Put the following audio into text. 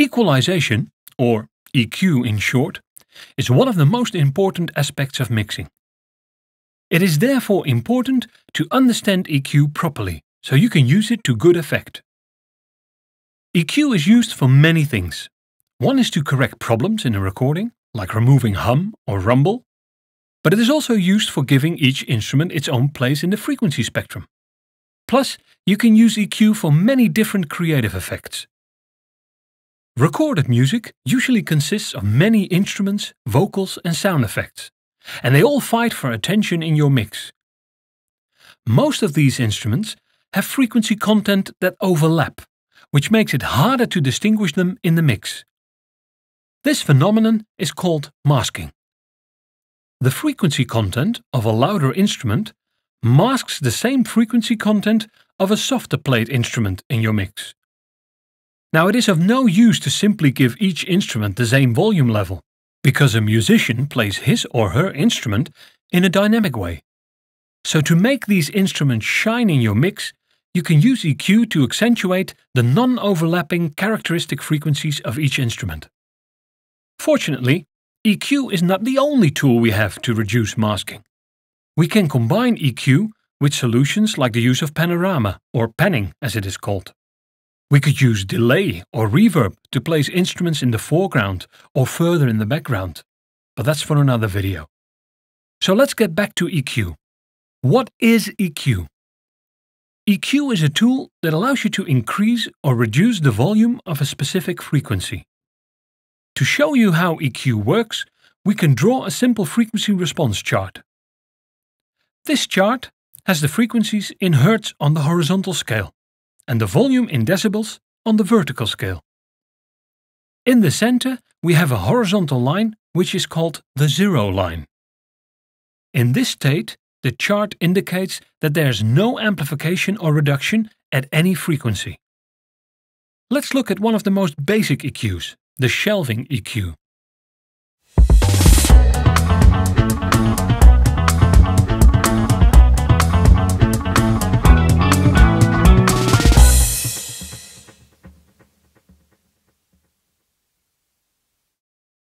Equalization, or EQ in short, is one of the most important aspects of mixing. It is therefore important to understand EQ properly, so you can use it to good effect. EQ is used for many things. One is to correct problems in a recording, like removing hum or rumble, but it is also used for giving each instrument its own place in the frequency spectrum. Plus, you can use EQ for many different creative effects, Recorded music usually consists of many instruments, vocals and sound effects, and they all fight for attention in your mix. Most of these instruments have frequency content that overlap, which makes it harder to distinguish them in the mix. This phenomenon is called masking. The frequency content of a louder instrument masks the same frequency content of a softer played instrument in your mix. Now it is of no use to simply give each instrument the same volume level, because a musician plays his or her instrument in a dynamic way. So to make these instruments shine in your mix, you can use EQ to accentuate the non-overlapping characteristic frequencies of each instrument. Fortunately, EQ is not the only tool we have to reduce masking. We can combine EQ with solutions like the use of panorama, or panning as it is called. We could use delay or reverb to place instruments in the foreground or further in the background, but that's for another video. So let's get back to EQ. What is EQ? EQ is a tool that allows you to increase or reduce the volume of a specific frequency. To show you how EQ works, we can draw a simple frequency response chart. This chart has the frequencies in Hertz on the horizontal scale and the volume in decibels on the vertical scale. In the center, we have a horizontal line which is called the zero line. In this state, the chart indicates that there is no amplification or reduction at any frequency. Let's look at one of the most basic EQs, the shelving EQ.